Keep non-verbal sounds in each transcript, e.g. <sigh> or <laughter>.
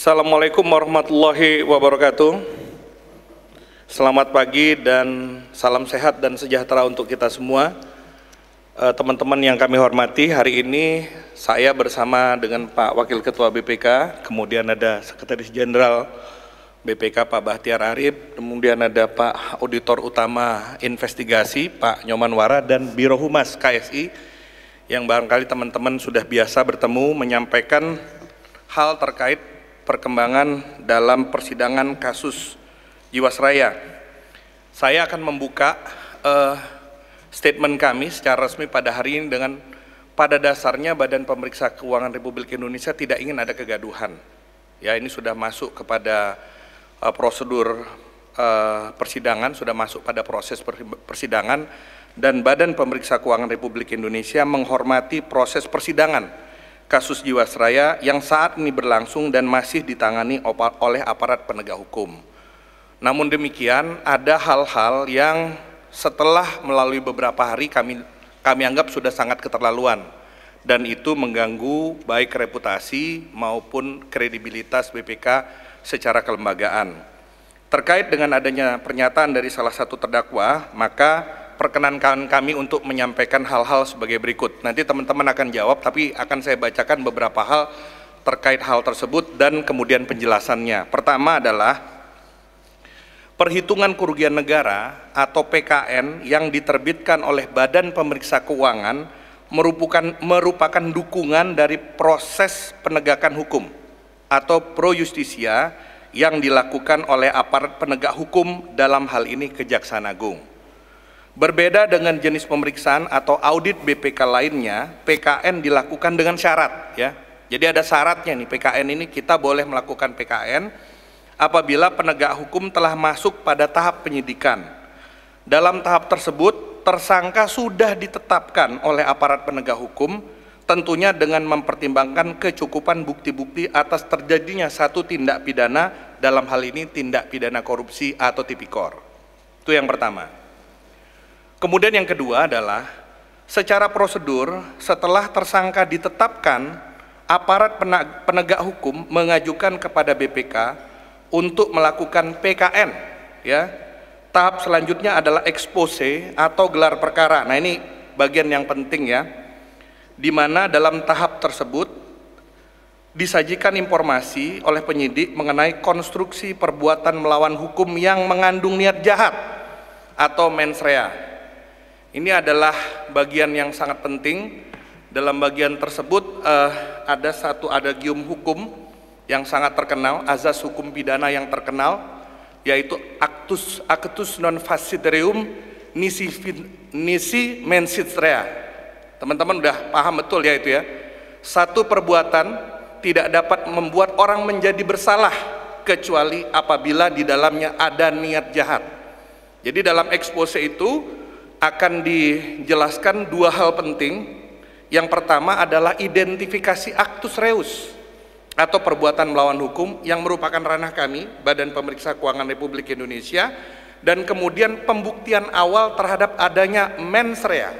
Assalamualaikum warahmatullahi wabarakatuh. Selamat pagi dan salam sehat dan sejahtera untuk kita semua. Eh, teman-teman yang kami hormati, hari ini saya bersama dengan Pak Wakil Ketua BPK, kemudian ada Sekretaris Jenderal BPK Pak Bahtiar Arif, kemudian ada Pak Auditor Utama Investigasi Pak Nyoman Wara dan Biro Humas KSI yang barangkali teman-teman sudah biasa bertemu menyampaikan hal terkait perkembangan dalam persidangan kasus Jiwasraya. Saya akan membuka uh, statement kami secara resmi pada hari ini dengan pada dasarnya Badan Pemeriksa Keuangan Republik Indonesia tidak ingin ada kegaduhan. Ya, ini sudah masuk kepada uh, prosedur uh, persidangan, sudah masuk pada proses persidangan dan Badan Pemeriksa Keuangan Republik Indonesia menghormati proses persidangan kasus Jiwasraya yang saat ini berlangsung dan masih ditangani oleh aparat penegak hukum. Namun demikian, ada hal-hal yang setelah melalui beberapa hari kami kami anggap sudah sangat keterlaluan dan itu mengganggu baik reputasi maupun kredibilitas BPK secara kelembagaan. Terkait dengan adanya pernyataan dari salah satu terdakwa, maka perkenankan kami untuk menyampaikan hal-hal sebagai berikut. Nanti teman-teman akan jawab, tapi akan saya bacakan beberapa hal terkait hal tersebut dan kemudian penjelasannya. Pertama adalah perhitungan kerugian negara atau PKN yang diterbitkan oleh Badan Pemeriksa Keuangan merupakan merupakan dukungan dari proses penegakan hukum atau pro justisia yang dilakukan oleh aparat penegak hukum dalam hal ini Kejaksaan Agung. Berbeda dengan jenis pemeriksaan atau audit BPK lainnya, PKN dilakukan dengan syarat ya. Jadi ada syaratnya nih PKN ini kita boleh melakukan PKN apabila penegak hukum telah masuk pada tahap penyidikan. Dalam tahap tersebut, tersangka sudah ditetapkan oleh aparat penegak hukum tentunya dengan mempertimbangkan kecukupan bukti-bukti atas terjadinya satu tindak pidana dalam hal ini tindak pidana korupsi atau tipikor. Itu yang pertama. Kemudian yang kedua adalah secara prosedur setelah tersangka ditetapkan aparat penegak hukum mengajukan kepada BPK untuk melakukan PKN ya. Tahap selanjutnya adalah expose atau gelar perkara. Nah, ini bagian yang penting ya. Di mana dalam tahap tersebut disajikan informasi oleh penyidik mengenai konstruksi perbuatan melawan hukum yang mengandung niat jahat atau mens rea ini adalah bagian yang sangat penting. Dalam bagian tersebut eh, ada satu adagium hukum yang sangat terkenal, azas hukum pidana yang terkenal, yaitu actus actus non facidereum nisi nisi mensis rea. Teman-teman udah paham betul ya itu ya. Satu perbuatan tidak dapat membuat orang menjadi bersalah kecuali apabila di dalamnya ada niat jahat. Jadi dalam ekspose itu akan dijelaskan dua hal penting. Yang pertama adalah identifikasi actus reus atau perbuatan melawan hukum yang merupakan ranah kami, Badan Pemeriksa Keuangan Republik Indonesia, dan kemudian pembuktian awal terhadap adanya mens rea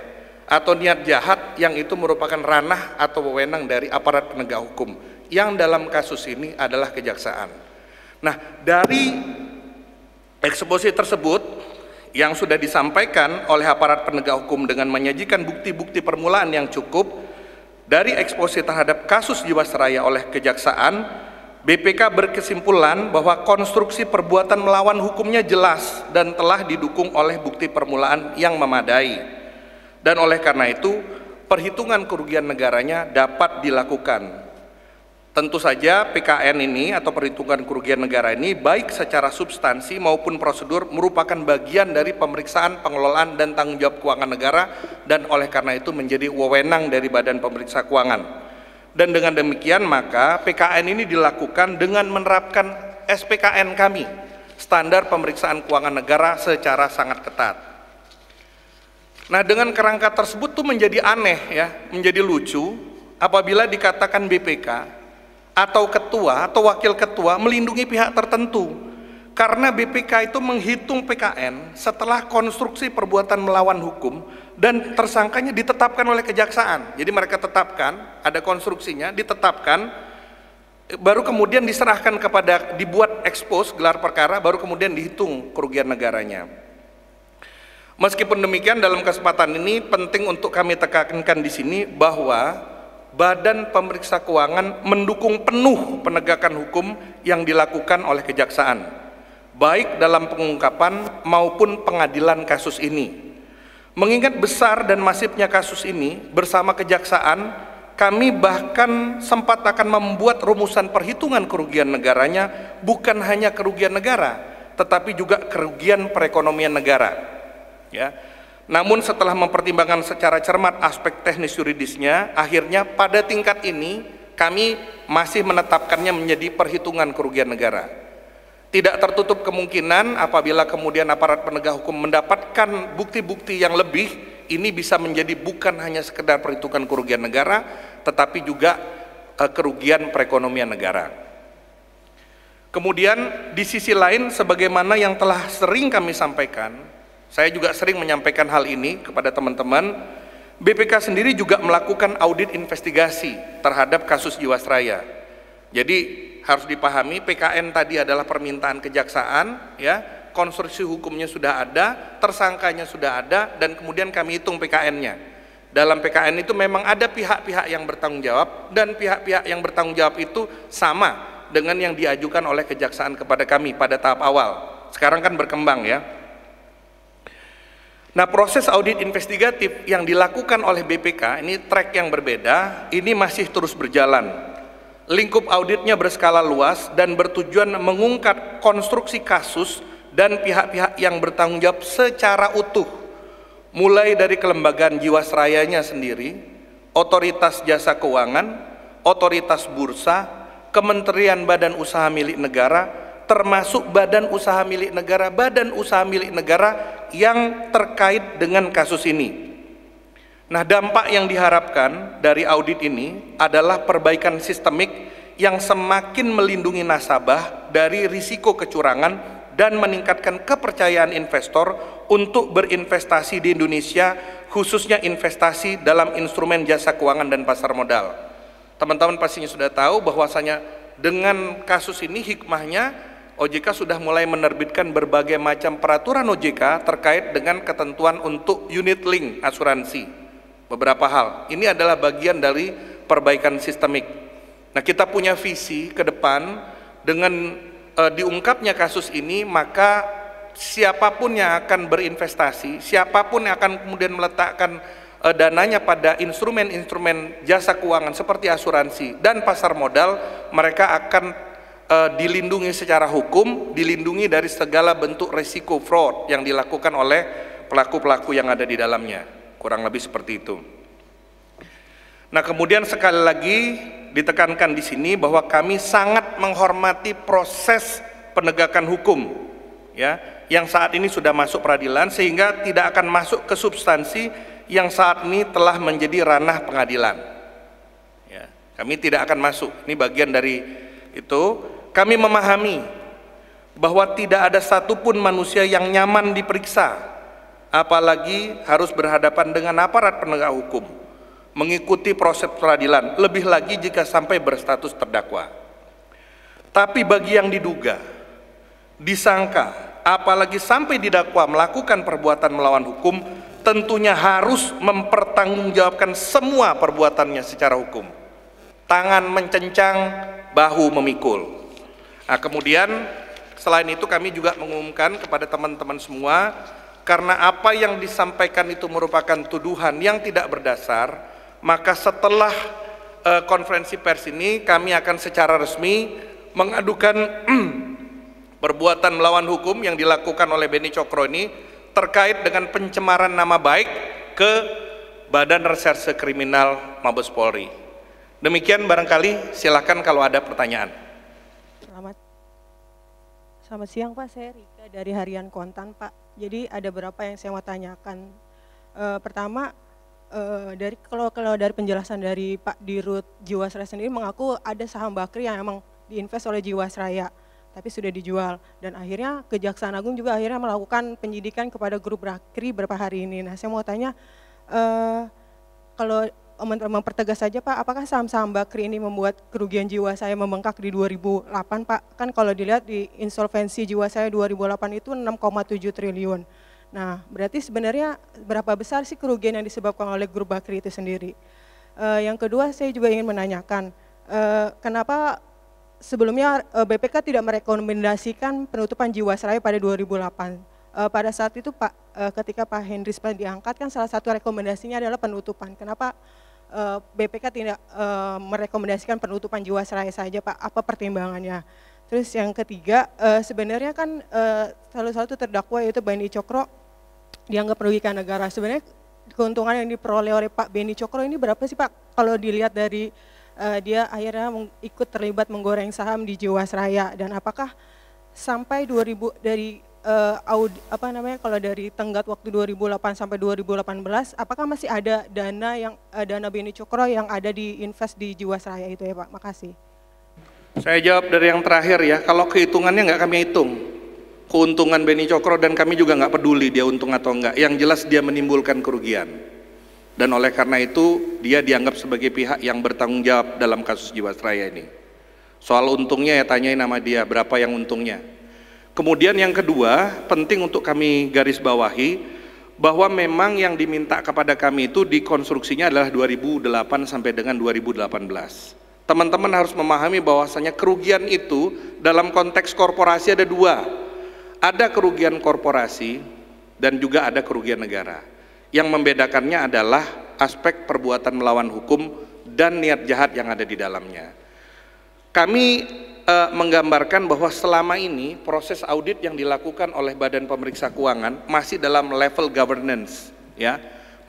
atau niat jahat yang itu merupakan ranah atau wewenang dari aparat penegak hukum yang dalam kasus ini adalah kejaksaan. Nah, dari eksposisi tersebut yang sudah disampaikan oleh aparat penegak hukum dengan menyajikan bukti-bukti permulaan yang cukup dari eksposisi terhadap kasus Jiwasraya oleh kejaksaan, BPK berkesimpulan bahwa konstruksi perbuatan melawan hukumnya jelas dan telah didukung oleh bukti permulaan yang memadai. Dan oleh karena itu, perhitungan kerugian negaranya dapat dilakukan Tentu saja PKN ini atau perhitungan kerugian negara ini baik secara substansi maupun prosedur merupakan bagian dari pemeriksaan pengelolaan dan tanggung jawab keuangan negara dan oleh karena itu menjadi wewenang dari Badan Pemeriksa Keuangan. Dan dengan demikian maka PKN ini dilakukan dengan menerapkan SPKN kami, standar pemeriksaan keuangan negara secara sangat ketat. Nah, dengan kerangka tersebut tuh menjadi aneh ya, menjadi lucu apabila dikatakan BPK atau ketua atau wakil ketua melindungi pihak tertentu karena BPK itu menghitung PKN setelah konstruksi perbuatan melawan hukum dan tersangkanya ditetapkan oleh kejaksaan. Jadi mereka tetapkan, ada konstruksinya, ditetapkan, baru kemudian diserahkan kepada, dibuat ekspos gelar perkara, baru kemudian dihitung kerugian negaranya. Meskipun demikian dalam kesempatan ini penting untuk kami tekankan di sini bahwa Badan Pemeriksa Keuangan mendukung penuh penegakan hukum yang dilakukan oleh kejaksaan, baik dalam pengungkapan maupun pengadilan kasus ini. Mengingat besar dan masifnya kasus ini, bersama kejaksaan, kami bahkan sempat akan membuat rumusan perhitungan kerugian negaranya, bukan hanya kerugian negara, tetapi juga kerugian perekonomian negara. Ya, namun setelah mempertimbangkan secara cermat aspek teknis yuridisnya, akhirnya pada tingkat ini kami masih menetapkannya menjadi perhitungan kerugian negara. Tidak tertutup kemungkinan apabila kemudian aparat penegak hukum mendapatkan bukti-bukti yang lebih, ini bisa menjadi bukan hanya sekedar perhitungan kerugian negara, tetapi juga eh, kerugian perekonomian negara. Kemudian di sisi lain sebagaimana yang telah sering kami sampaikan, saya juga sering menyampaikan hal ini kepada teman-teman. BPK sendiri juga melakukan audit investigasi terhadap kasus Jiwasraya. Jadi harus dipahami PKN tadi adalah permintaan kejaksaan, ya konstruksi hukumnya sudah ada, tersangkanya sudah ada, dan kemudian kami hitung PKN-nya. Dalam PKN itu memang ada pihak-pihak yang bertanggung jawab dan pihak-pihak yang bertanggung jawab itu sama dengan yang diajukan oleh kejaksaan kepada kami pada tahap awal. Sekarang kan berkembang ya. Nah proses audit investigatif yang dilakukan oleh BPK, ini track yang berbeda, ini masih terus berjalan. Lingkup auditnya berskala luas dan bertujuan mengungkap konstruksi kasus dan pihak-pihak yang bertanggung jawab secara utuh. Mulai dari kelembagaan jiwasrayanya sendiri, otoritas jasa keuangan, otoritas bursa, kementerian badan usaha milik negara, termasuk badan usaha milik negara, badan usaha milik negara yang terkait dengan kasus ini. Nah, dampak yang diharapkan dari audit ini adalah perbaikan sistemik yang semakin melindungi nasabah dari risiko kecurangan dan meningkatkan kepercayaan investor untuk berinvestasi di Indonesia, khususnya investasi dalam instrumen jasa keuangan dan pasar modal. Teman-teman pastinya sudah tahu bahwasanya dengan kasus ini hikmahnya OJK sudah mulai menerbitkan berbagai macam peraturan OJK terkait dengan ketentuan untuk unit link asuransi. Beberapa hal. Ini adalah bagian dari perbaikan sistemik. Nah, kita punya visi ke depan dengan e, diungkapnya kasus ini, maka siapapun yang akan berinvestasi, siapapun yang akan kemudian meletakkan e, dananya pada instrumen-instrumen jasa keuangan seperti asuransi dan pasar modal, mereka akan Eh, dilindungi secara hukum, dilindungi dari segala bentuk resiko fraud yang dilakukan oleh pelaku-pelaku yang ada di dalamnya. Kurang lebih seperti itu. Nah, kemudian sekali lagi ditekankan di sini bahwa kami sangat menghormati proses penegakan hukum ya yang saat ini sudah masuk peradilan sehingga tidak akan masuk ke substansi yang saat ini telah menjadi ranah pengadilan. Ya, kami tidak akan masuk. Ini bagian dari itu kami memahami bahwa tidak ada satupun manusia yang nyaman diperiksa, apalagi harus berhadapan dengan aparat penegak hukum, mengikuti proses peradilan, lebih lagi jika sampai berstatus terdakwa. Tapi bagi yang diduga, disangka, apalagi sampai didakwa melakukan perbuatan melawan hukum, tentunya harus mempertanggungjawabkan semua perbuatannya secara hukum. Tangan mencencang, bahu memikul. Nah, kemudian selain itu kami juga mengumumkan kepada teman-teman semua karena apa yang disampaikan itu merupakan tuduhan yang tidak berdasar, maka setelah uh, konferensi pers ini kami akan secara resmi mengadukan <clears throat> perbuatan melawan hukum yang dilakukan oleh Beni Cokro ini terkait dengan pencemaran nama baik ke Badan Reserse Kriminal Mabes Polri. Demikian barangkali silahkan kalau ada pertanyaan. Selamat Selamat siang Pak, saya Rika dari Harian Kontan Pak. Jadi ada berapa yang saya mau tanyakan. E, pertama, e, dari kalau kalau dari penjelasan dari Pak Dirut Jiwasraya sendiri mengaku ada saham Bakri yang emang diinvest oleh Jiwasraya, tapi sudah dijual. Dan akhirnya Kejaksaan Agung juga akhirnya melakukan penyidikan kepada grup Bakri beberapa hari ini. Nah saya mau tanya, e, kalau mempertegas saja Pak, apakah saham-saham Bakri ini membuat kerugian jiwa saya membengkak di 2008 Pak? Kan kalau dilihat di insolvensi jiwa saya 2008 itu 6,7 triliun. Nah, berarti sebenarnya berapa besar sih kerugian yang disebabkan oleh grup Bakri itu sendiri? Uh, yang kedua saya juga ingin menanyakan, uh, kenapa sebelumnya eh, BPK tidak merekomendasikan penutupan jiwa saya pada 2008? pada saat itu Pak, ketika Pak Hendrisman diangkat kan salah satu rekomendasinya adalah penutupan. Kenapa Eh, BPK tidak eh, merekomendasikan penutupan Jiwasraya saja Pak, apa pertimbangannya? Terus yang ketiga, eh, sebenarnya kan salah satu terdakwa yaitu Bani Cokro dianggap merugikan negara. Sebenarnya keuntungan yang diperoleh oleh Pak Beni Cokro ini berapa sih Pak? Kalau dilihat dari dia akhirnya ikut terlibat menggoreng saham di Jiwasraya dan apakah sampai 2000 dari uh, aud, apa namanya kalau dari tenggat waktu 2008 sampai 2018 apakah masih ada dana yang uh, dana Beni Cokro yang ada di invest di Jiwasraya itu ya Pak? Makasih. Saya jawab dari yang terakhir ya. Kalau kehitungannya nggak kami hitung. Keuntungan Beni Cokro dan kami juga nggak peduli dia untung atau enggak. Yang jelas dia menimbulkan kerugian. Dan oleh karena itu dia dianggap sebagai pihak yang bertanggung jawab dalam kasus Jiwasraya ini. Soal untungnya ya tanyain nama dia berapa yang untungnya Kemudian yang kedua, penting untuk kami garis bawahi bahwa memang yang diminta kepada kami itu dikonstruksinya adalah 2008 sampai dengan 2018. Teman-teman harus memahami bahwasanya kerugian itu dalam konteks korporasi ada dua. Ada kerugian korporasi dan juga ada kerugian negara. Yang membedakannya adalah aspek perbuatan melawan hukum dan niat jahat yang ada di dalamnya. Kami e, menggambarkan bahwa selama ini proses audit yang dilakukan oleh Badan Pemeriksa Keuangan masih dalam level governance, ya,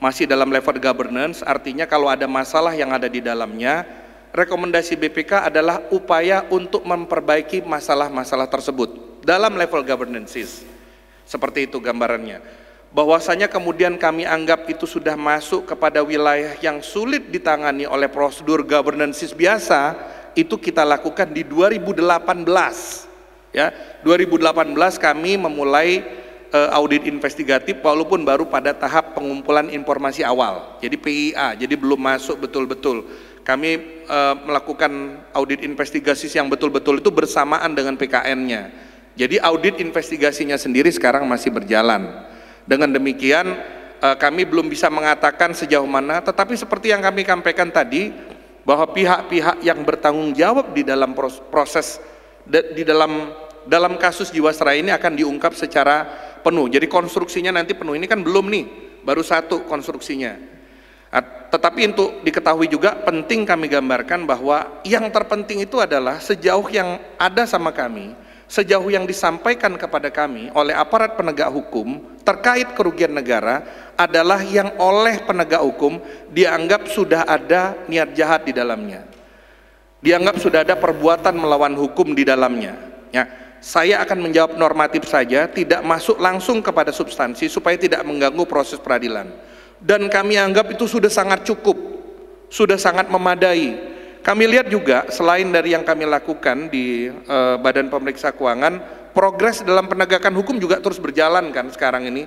masih dalam level governance. Artinya kalau ada masalah yang ada di dalamnya, rekomendasi BPK adalah upaya untuk memperbaiki masalah-masalah tersebut dalam level governances. Seperti itu gambarannya. Bahwasanya kemudian kami anggap itu sudah masuk kepada wilayah yang sulit ditangani oleh prosedur governances biasa, itu kita lakukan di 2018 ya 2018 kami memulai uh, audit investigatif walaupun baru pada tahap pengumpulan informasi awal jadi PIA jadi belum masuk betul-betul kami uh, melakukan audit investigasi yang betul-betul itu bersamaan dengan PKN-nya jadi audit investigasinya sendiri sekarang masih berjalan dengan demikian eh, kami belum bisa mengatakan sejauh mana, tetapi seperti yang kami sampaikan tadi, bahwa pihak-pihak yang bertanggung jawab di dalam proses di dalam dalam kasus Jiwasraya ini akan diungkap secara penuh. Jadi konstruksinya nanti penuh ini kan belum nih, baru satu konstruksinya. Tetapi untuk diketahui juga penting kami gambarkan bahwa yang terpenting itu adalah sejauh yang ada sama kami, sejauh yang disampaikan kepada kami oleh aparat penegak hukum terkait kerugian negara adalah yang oleh penegak hukum dianggap sudah ada niat jahat di dalamnya. Dianggap sudah ada perbuatan melawan hukum di dalamnya. Ya, saya akan menjawab normatif saja, tidak masuk langsung kepada substansi supaya tidak mengganggu proses peradilan. Dan kami anggap itu sudah sangat cukup, sudah sangat memadai. Kami lihat juga selain dari yang kami lakukan di eh, Badan Pemeriksa Keuangan, progres dalam penegakan hukum juga terus berjalan kan sekarang ini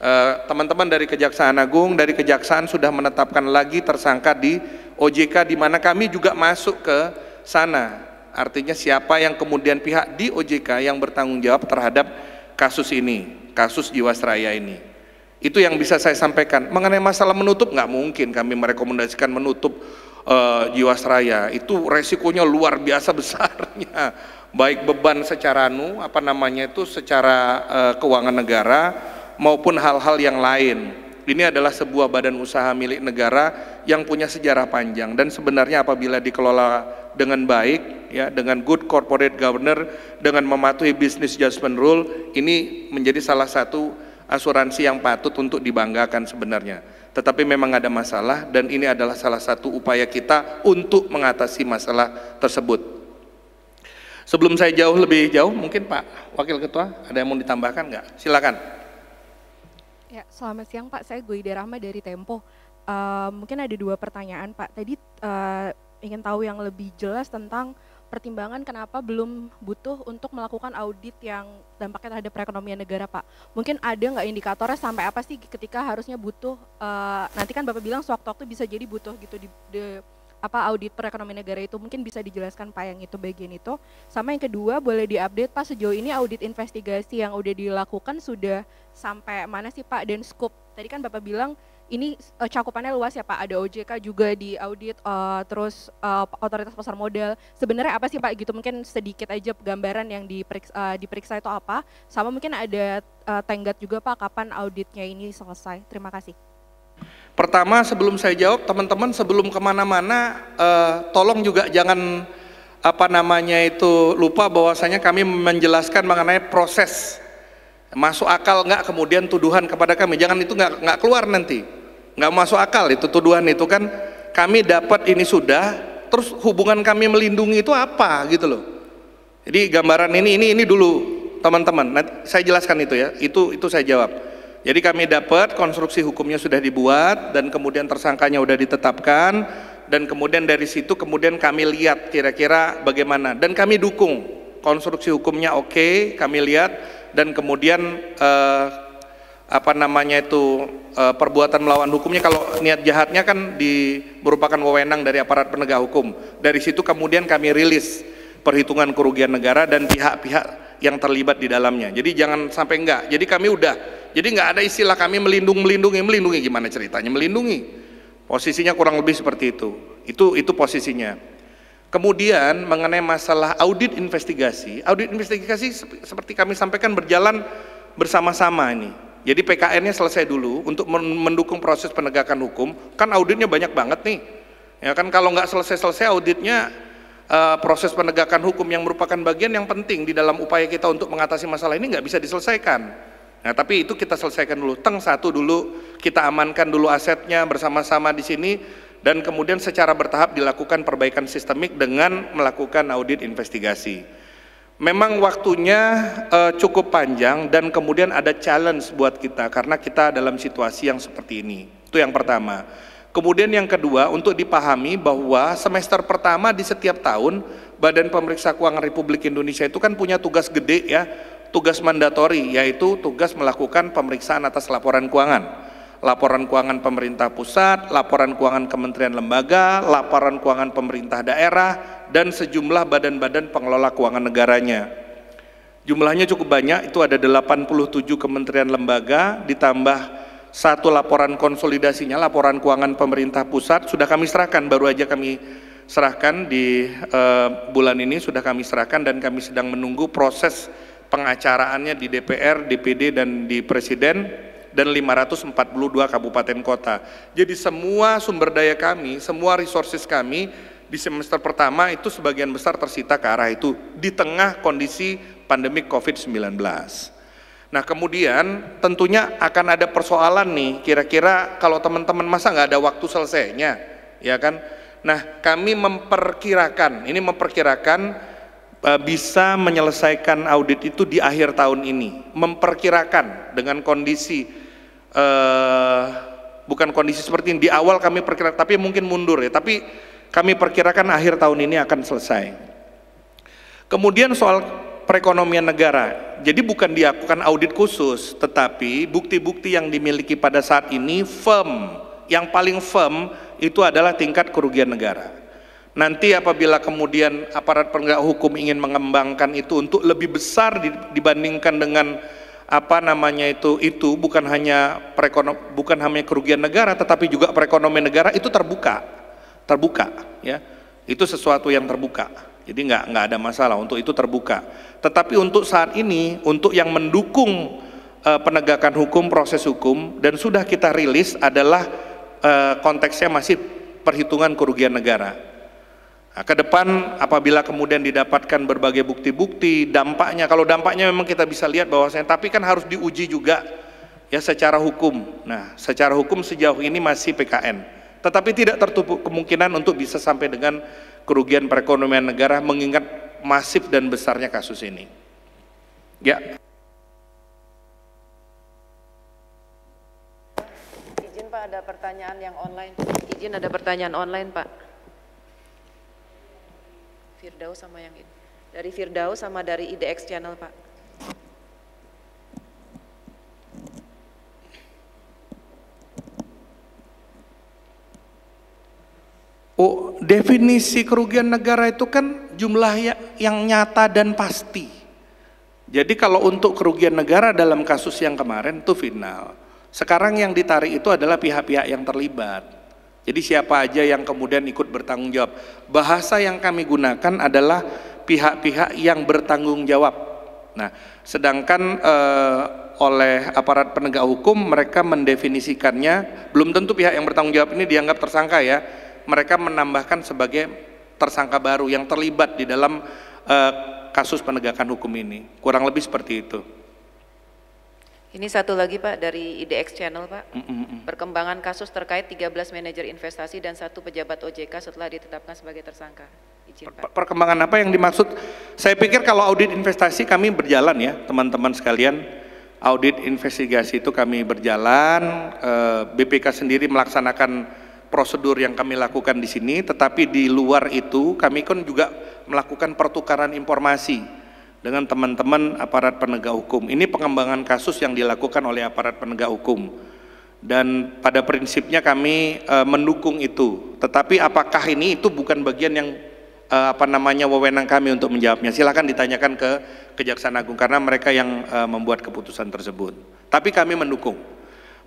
Eh, teman-teman dari Kejaksaan Agung, dari Kejaksaan sudah menetapkan lagi tersangka di OJK di mana kami juga masuk ke sana. Artinya siapa yang kemudian pihak di OJK yang bertanggung jawab terhadap kasus ini, kasus Jiwasraya ini. Itu yang bisa saya sampaikan. Mengenai masalah menutup nggak mungkin kami merekomendasikan menutup uh, Jiwasraya. Itu resikonya luar biasa <laughs> besarnya. Baik beban secara nu apa namanya itu secara uh, keuangan negara maupun hal-hal yang lain. Ini adalah sebuah badan usaha milik negara yang punya sejarah panjang dan sebenarnya apabila dikelola dengan baik ya dengan good corporate governor dengan mematuhi business judgment rule ini menjadi salah satu asuransi yang patut untuk dibanggakan sebenarnya. Tetapi memang ada masalah dan ini adalah salah satu upaya kita untuk mengatasi masalah tersebut. Sebelum saya jauh lebih jauh, mungkin Pak Wakil Ketua ada yang mau ditambahkan nggak? Silakan. Ya, selamat siang Pak. Saya Guida Rahma dari Tempo. Uh, mungkin ada dua pertanyaan Pak. Tadi uh, ingin tahu yang lebih jelas tentang pertimbangan kenapa belum butuh untuk melakukan audit yang dampaknya terhadap perekonomian negara Pak. Mungkin ada nggak indikatornya sampai apa sih ketika harusnya butuh, uh, nanti kan Bapak bilang sewaktu-waktu bisa jadi butuh gitu di, di apa audit perekonomian negara itu mungkin bisa dijelaskan Pak yang itu bagian itu. Sama yang kedua boleh diupdate Pak sejauh ini audit investigasi yang udah dilakukan sudah sampai mana sih Pak dan scope. Tadi kan Bapak bilang ini uh, cakupannya luas ya Pak, ada OJK juga di audit, uh, eh, terus uh, otoritas pasar modal. Sebenarnya apa sih Pak gitu? Mungkin sedikit aja gambaran yang diperiksa, uh, diperiksa itu apa? Sama mungkin ada uh, tenggat juga Pak, kapan auditnya ini selesai? Terima kasih. Pertama sebelum saya jawab teman-teman sebelum kemana-mana eh, tolong juga jangan apa namanya itu lupa bahwasanya kami menjelaskan mengenai proses masuk akal nggak kemudian tuduhan kepada kami jangan itu nggak nggak keluar nanti nggak masuk akal itu tuduhan itu kan kami dapat ini sudah terus hubungan kami melindungi itu apa gitu loh jadi gambaran ini ini ini dulu teman-teman saya jelaskan itu ya itu itu saya jawab jadi kami dapat konstruksi hukumnya sudah dibuat dan kemudian tersangkanya sudah ditetapkan dan kemudian dari situ kemudian kami lihat kira-kira bagaimana dan kami dukung konstruksi hukumnya oke kami lihat dan kemudian eh, apa namanya itu eh, perbuatan melawan hukumnya kalau niat jahatnya kan di merupakan wewenang dari aparat penegak hukum dari situ kemudian kami rilis perhitungan kerugian negara dan pihak-pihak yang terlibat di dalamnya. Jadi jangan sampai enggak. Jadi kami udah. Jadi enggak ada istilah kami melindung melindungi melindungi gimana ceritanya melindungi. Posisinya kurang lebih seperti itu. Itu itu posisinya. Kemudian mengenai masalah audit investigasi, audit investigasi seperti kami sampaikan berjalan bersama-sama ini. Jadi PKN-nya selesai dulu untuk mendukung proses penegakan hukum. Kan auditnya banyak banget nih. Ya kan kalau nggak selesai-selesai auditnya Eh, proses penegakan hukum yang merupakan bagian yang penting di dalam upaya kita untuk mengatasi masalah ini nggak bisa diselesaikan. Nah, tapi itu kita selesaikan dulu. Teng satu dulu, kita amankan dulu asetnya bersama-sama di sini dan kemudian secara bertahap dilakukan perbaikan sistemik dengan melakukan audit investigasi. Memang waktunya uh, cukup panjang dan kemudian ada challenge buat kita karena kita dalam situasi yang seperti ini. Itu yang pertama. Kemudian yang kedua untuk dipahami bahwa semester pertama di setiap tahun Badan Pemeriksa Keuangan Republik Indonesia itu kan punya tugas gede ya, tugas mandatori yaitu tugas melakukan pemeriksaan atas laporan keuangan. Laporan keuangan pemerintah pusat, laporan keuangan kementerian lembaga, laporan keuangan pemerintah daerah, dan sejumlah badan-badan pengelola keuangan negaranya. Jumlahnya cukup banyak, itu ada 87 kementerian lembaga ditambah satu laporan konsolidasinya, laporan keuangan pemerintah pusat sudah kami serahkan, baru aja kami serahkan di uh, bulan ini sudah kami serahkan dan kami sedang menunggu proses pengacaraannya di DPR, DPD dan di Presiden dan 542 kabupaten kota. Jadi semua sumber daya kami, semua resources kami di semester pertama itu sebagian besar tersita ke arah itu di tengah kondisi pandemi COVID-19. Nah kemudian tentunya akan ada persoalan nih kira-kira kalau teman-teman masa nggak ada waktu selesainya ya kan. Nah kami memperkirakan, ini memperkirakan eh, bisa menyelesaikan audit itu di akhir tahun ini. Memperkirakan dengan kondisi eh, bukan kondisi seperti ini di awal kami perkirakan tapi mungkin mundur ya tapi kami perkirakan akhir tahun ini akan selesai. Kemudian soal perekonomian negara. Jadi bukan dilakukan audit khusus, tetapi bukti-bukti yang dimiliki pada saat ini firm. Yang paling firm itu adalah tingkat kerugian negara. Nanti apabila kemudian aparat penegak hukum ingin mengembangkan itu untuk lebih besar dibandingkan dengan apa namanya itu itu bukan hanya perekonom bukan hanya kerugian negara tetapi juga perekonomian negara itu terbuka terbuka ya itu sesuatu yang terbuka jadi nggak nggak ada masalah untuk itu terbuka. Tetapi untuk saat ini, untuk yang mendukung uh, penegakan hukum, proses hukum dan sudah kita rilis adalah uh, konteksnya masih perhitungan kerugian negara. Nah, ke depan apabila kemudian didapatkan berbagai bukti-bukti, dampaknya kalau dampaknya memang kita bisa lihat bahwasanya tapi kan harus diuji juga ya secara hukum. Nah, secara hukum sejauh ini masih PKN. Tetapi tidak tertutup kemungkinan untuk bisa sampai dengan kerugian perekonomian negara mengingat masif dan besarnya kasus ini. Ya. Izin Pak ada pertanyaan yang online. Izin ada pertanyaan online Pak. Firdaus sama yang ini. Dari Firdaus sama dari IDX Channel Pak. Oh, Definisi kerugian negara itu kan jumlah ya, yang nyata dan pasti. Jadi kalau untuk kerugian negara dalam kasus yang kemarin itu final. Sekarang yang ditarik itu adalah pihak-pihak yang terlibat. Jadi siapa aja yang kemudian ikut bertanggung jawab. Bahasa yang kami gunakan adalah pihak-pihak yang bertanggung jawab. Nah, sedangkan eh, oleh aparat penegak hukum mereka mendefinisikannya belum tentu pihak yang bertanggung jawab ini dianggap tersangka ya mereka menambahkan sebagai tersangka baru yang terlibat di dalam uh, kasus penegakan hukum ini. Kurang lebih seperti itu. Ini satu lagi Pak dari IDX Channel Pak, mm, mm -mm. perkembangan kasus terkait 13 manajer investasi dan satu pejabat OJK setelah ditetapkan sebagai tersangka. Izin, Pak. Perkembangan apa yang dimaksud? Saya pikir kalau audit investasi kami berjalan ya teman-teman sekalian, audit investigasi itu kami berjalan, eh, BPK sendiri melaksanakan prosedur yang kami lakukan di sini, tetapi di luar itu kami kan juga melakukan pertukaran informasi dengan teman-teman aparat penegak hukum. Ini pengembangan kasus yang dilakukan oleh aparat penegak hukum. Dan pada prinsipnya kami e, mendukung itu. Tetapi apakah ini itu bukan bagian yang e, apa namanya wewenang kami untuk menjawabnya? Silakan ditanyakan ke Kejaksaan Agung karena mereka yang e, membuat keputusan tersebut. Tapi kami mendukung.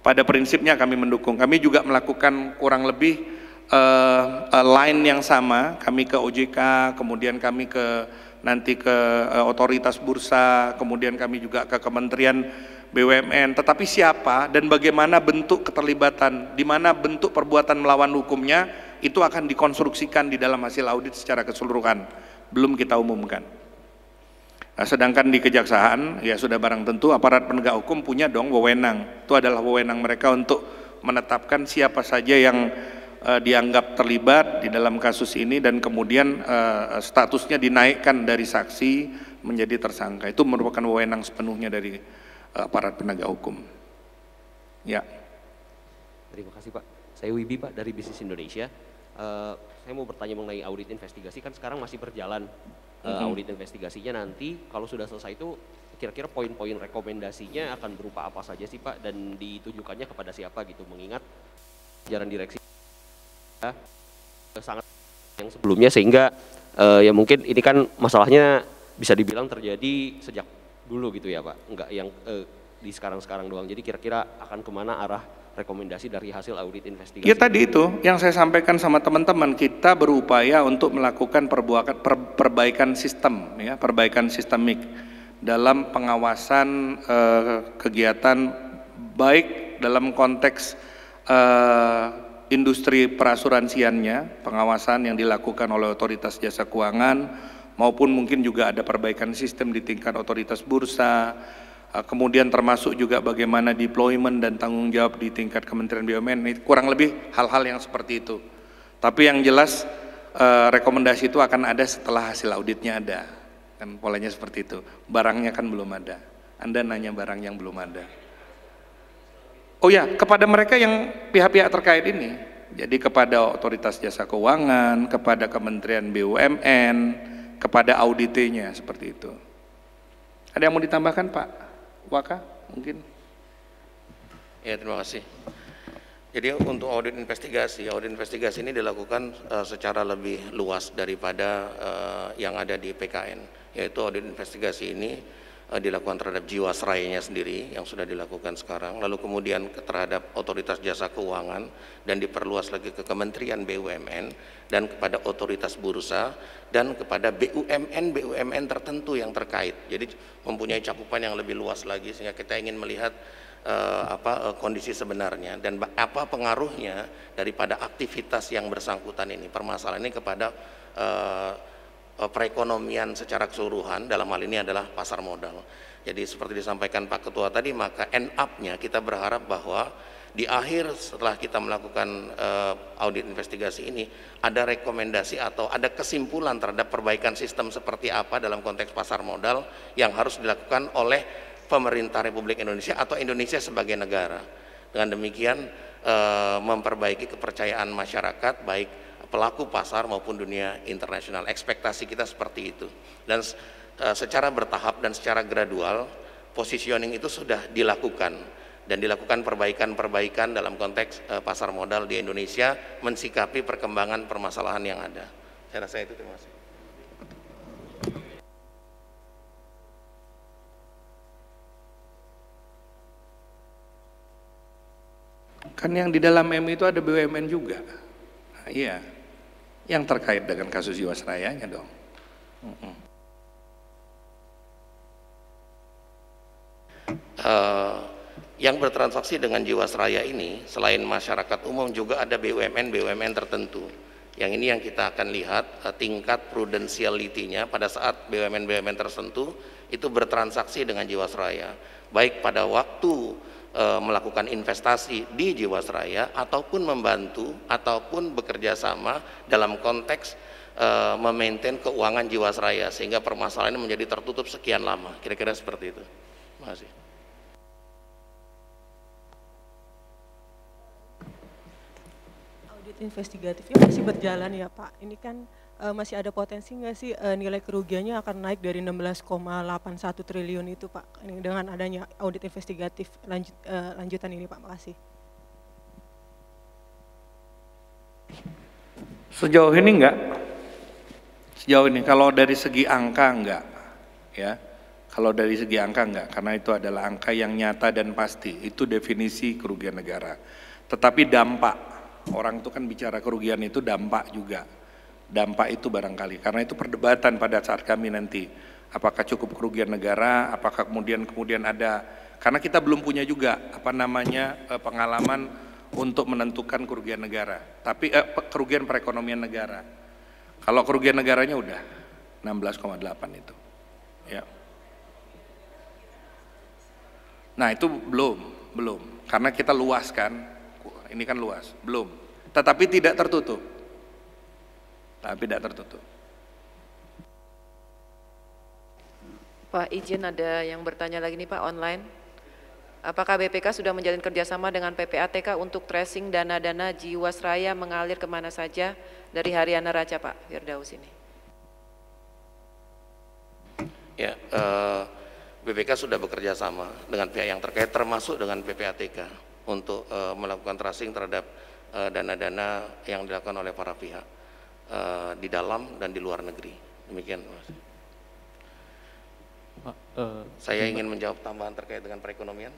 Pada prinsipnya kami mendukung. Kami juga melakukan kurang lebih uh, line yang sama. Kami ke OJK, kemudian kami ke nanti ke uh, otoritas bursa, kemudian kami juga ke Kementerian BUMN. Tetapi siapa dan bagaimana bentuk keterlibatan, di mana bentuk perbuatan melawan hukumnya, itu akan dikonstruksikan di dalam hasil audit secara keseluruhan. Belum kita umumkan. Eh, sedangkan di kejaksaan, ya sudah barang tentu aparat penegak hukum punya dong wewenang. Itu adalah wewenang mereka untuk menetapkan siapa saja yang uh, dianggap terlibat di dalam kasus ini dan kemudian uh, statusnya dinaikkan dari saksi menjadi tersangka. Itu merupakan wewenang sepenuhnya dari uh, aparat penegak hukum. Ya. Terima kasih Pak. Saya Wibi Pak dari Bisnis Indonesia. Uh, saya mau bertanya mengenai audit investigasi kan sekarang masih berjalan uh, hmm. audit investigasinya nanti kalau sudah selesai itu kira-kira poin-poin rekomendasinya akan berupa apa saja sih Pak dan ditujukannya kepada siapa gitu mengingat jalan direksi ya, sangat yang sebelumnya sehingga uh, ya mungkin ini kan masalahnya bisa dibilang terjadi sejak dulu gitu ya Pak enggak yang uh, di sekarang-sekarang doang. Jadi kira-kira akan kemana arah rekomendasi dari hasil audit investigasi? Ya tadi itu yang saya sampaikan sama teman-teman kita berupaya untuk melakukan perbuakan, per, perbaikan sistem ya perbaikan sistemik dalam pengawasan eh, kegiatan baik dalam konteks eh, industri perasuransiannya pengawasan yang dilakukan oleh otoritas jasa keuangan maupun mungkin juga ada perbaikan sistem di tingkat otoritas bursa Eh, kemudian termasuk juga bagaimana deployment dan tanggung jawab di tingkat Kementerian BUMN Ini kurang lebih hal-hal yang seperti itu. Tapi yang jelas eh, rekomendasi itu akan ada setelah hasil auditnya ada. Kan polanya seperti itu. Barangnya kan belum ada. Anda nanya barang yang belum ada. Oh ya, kepada mereka yang pihak-pihak terkait ini, jadi kepada otoritas jasa keuangan, kepada Kementerian BUMN, kepada auditnya seperti itu. Ada yang mau ditambahkan, Pak? Waka mungkin. Ya terima kasih. Jadi untuk audit investigasi, audit investigasi ini dilakukan uh, secara lebih luas daripada uh, yang ada di PKN, yaitu audit investigasi ini Eh, dilakukan terhadap jiwa serayanya sendiri yang sudah dilakukan sekarang, lalu kemudian terhadap otoritas jasa keuangan dan diperluas lagi ke Kementerian BUMN dan kepada otoritas bursa dan kepada BUMN BUMN tertentu yang terkait. Jadi mempunyai cakupan yang lebih luas lagi sehingga kita ingin melihat uh, apa uh, kondisi sebenarnya dan apa pengaruhnya daripada aktivitas yang bersangkutan ini permasalahan ini kepada uh, Eh, perekonomian secara keseluruhan dalam hal ini adalah pasar modal. Jadi seperti disampaikan Pak Ketua tadi maka end up-nya kita berharap bahwa di akhir setelah kita melakukan uh, audit investigasi ini ada rekomendasi atau ada kesimpulan terhadap perbaikan sistem seperti apa dalam konteks pasar modal yang harus dilakukan oleh pemerintah Republik Indonesia atau Indonesia sebagai negara. Dengan demikian eh, memperbaiki kepercayaan masyarakat baik pelaku pasar maupun dunia internasional. Ekspektasi kita seperti itu. Dan e, secara bertahap dan secara gradual positioning itu sudah dilakukan dan dilakukan perbaikan-perbaikan dalam konteks e, pasar modal di Indonesia mensikapi perkembangan permasalahan yang ada. Saya rasa itu terima kasih. Kan yang di dalam M itu ada BUMN juga. Nah, iya yang terkait dengan kasus Jiwasrayanya dong. Uh, yang bertransaksi dengan Jiwasraya ini selain masyarakat umum juga ada BUMN-BUMN tertentu. Yang ini yang kita akan lihat uh, tingkat prudensialitinya pada saat BUMN-BUMN tertentu itu bertransaksi dengan Jiwasraya. Baik pada waktu Eh, melakukan investasi di Jiwasraya ataupun membantu ataupun bekerja sama dalam konteks e, memaintain keuangan Jiwasraya sehingga permasalahan ini menjadi tertutup sekian lama. Kira-kira seperti itu. Terima kasih. Audit investigatifnya masih berjalan ya Pak. Ini kan uh, masih ada potensi nggak sih uh, nilai kerugiannya akan naik dari 16,81 triliun itu Pak dengan adanya audit investigatif lanjut, uh, lanjutan ini Pak. Makasih. Sejauh ini enggak. Sejauh ini kalau dari segi angka enggak ya. Kalau dari segi angka enggak karena itu adalah angka yang nyata dan pasti. Itu definisi kerugian negara. Tetapi dampak orang itu kan bicara kerugian itu dampak juga dampak itu barangkali. Karena itu perdebatan pada saat kami nanti. Apakah cukup kerugian negara, apakah kemudian kemudian ada, karena kita belum punya juga apa namanya eh, pengalaman untuk menentukan kerugian negara, tapi eh, kerugian perekonomian negara. Kalau kerugian negaranya udah 16,8 itu. Ya. Nah itu belum, belum. Karena kita luaskan, ini kan luas, belum. Tetapi tidak tertutup tapi tidak tertutup. Pak, izin ada yang bertanya lagi nih Pak online. Apakah BPK sudah menjalin kerjasama dengan PPATK untuk tracing dana-dana Jiwasraya mengalir kemana saja dari Hariana Raja Pak Firdaus ini? Ya, eh, BPK sudah bekerja sama dengan pihak yang terkait termasuk dengan PPATK untuk eh, melakukan tracing terhadap eh, dana-dana eh, yang dilakukan oleh para pihak Eh, di dalam dan di luar negeri. Demikian, Mas. Pak, eh, Saya ingin menjawab tambahan terkait dengan perekonomian.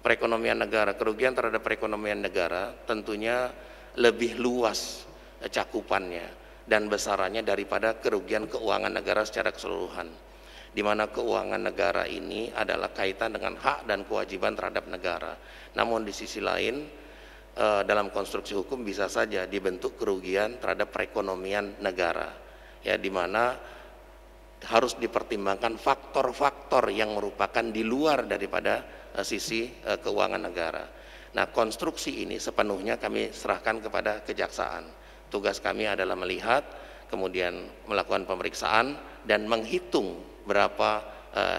Perekonomian negara, kerugian terhadap perekonomian negara tentunya lebih luas cakupannya dan besarannya daripada kerugian keuangan negara secara keseluruhan. Di mana keuangan negara ini adalah kaitan dengan hak dan kewajiban terhadap negara. Namun di sisi lain, Eh, dalam konstruksi hukum bisa saja dibentuk kerugian terhadap perekonomian negara ya di mana harus dipertimbangkan faktor-faktor yang merupakan di luar daripada eh, sisi eh, keuangan negara. Nah, konstruksi ini sepenuhnya kami serahkan kepada kejaksaan. Tugas kami adalah melihat, kemudian melakukan pemeriksaan dan menghitung berapa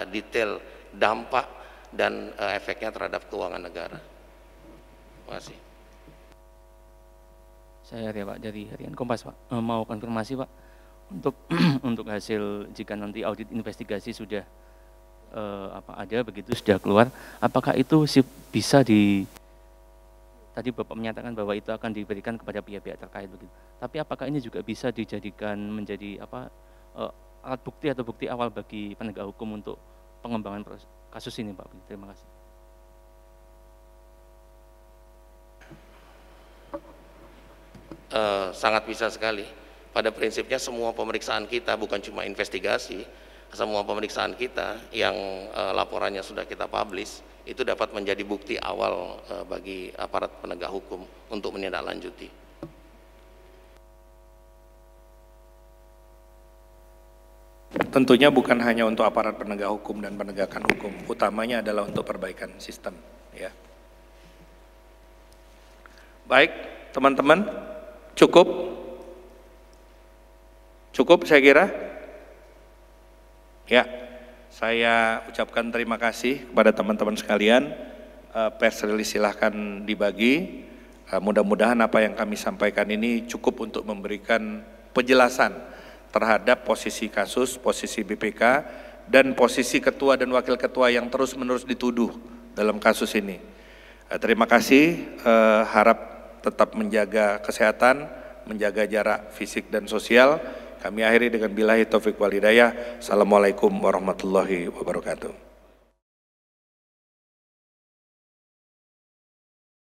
detail dampak dan efeknya terhadap keuangan negara. Terima kasih saya ya Pak dari harian Kompas Pak eh, mau konfirmasi Pak untuk <clears throat> untuk hasil jika nanti audit investigasi sudah eh, apa ada begitu sudah keluar apakah itu bisa di tadi Bapak menyatakan bahwa itu akan diberikan kepada pihak-pihak terkait begitu tapi apakah ini juga bisa dijadikan menjadi apa eh, alat bukti atau bukti awal bagi penegak hukum untuk pengembangan proses, kasus ini Pak terima kasih eh, sangat bisa sekali. Pada prinsipnya semua pemeriksaan kita bukan cuma investigasi, semua pemeriksaan kita yang eh, laporannya sudah kita publish itu dapat menjadi bukti awal eh, bagi aparat penegak hukum untuk menindaklanjuti. Tentunya bukan hanya untuk aparat penegak hukum dan penegakan hukum, utamanya adalah untuk perbaikan sistem. Ya. Baik, teman-teman, Cukup? Cukup saya kira? Ya, saya ucapkan terima kasih kepada teman-teman sekalian. Eh, Pers rilis silahkan dibagi. Eh, mudah-mudahan apa yang kami sampaikan ini cukup untuk memberikan penjelasan terhadap posisi kasus, posisi BPK, dan posisi ketua dan wakil ketua yang terus-menerus dituduh dalam kasus ini. Eh, terima kasih, harap tetap menjaga kesehatan, menjaga jarak fisik dan sosial. Kami akhiri dengan bilahi taufik walidayah. Assalamualaikum warahmatullahi wabarakatuh.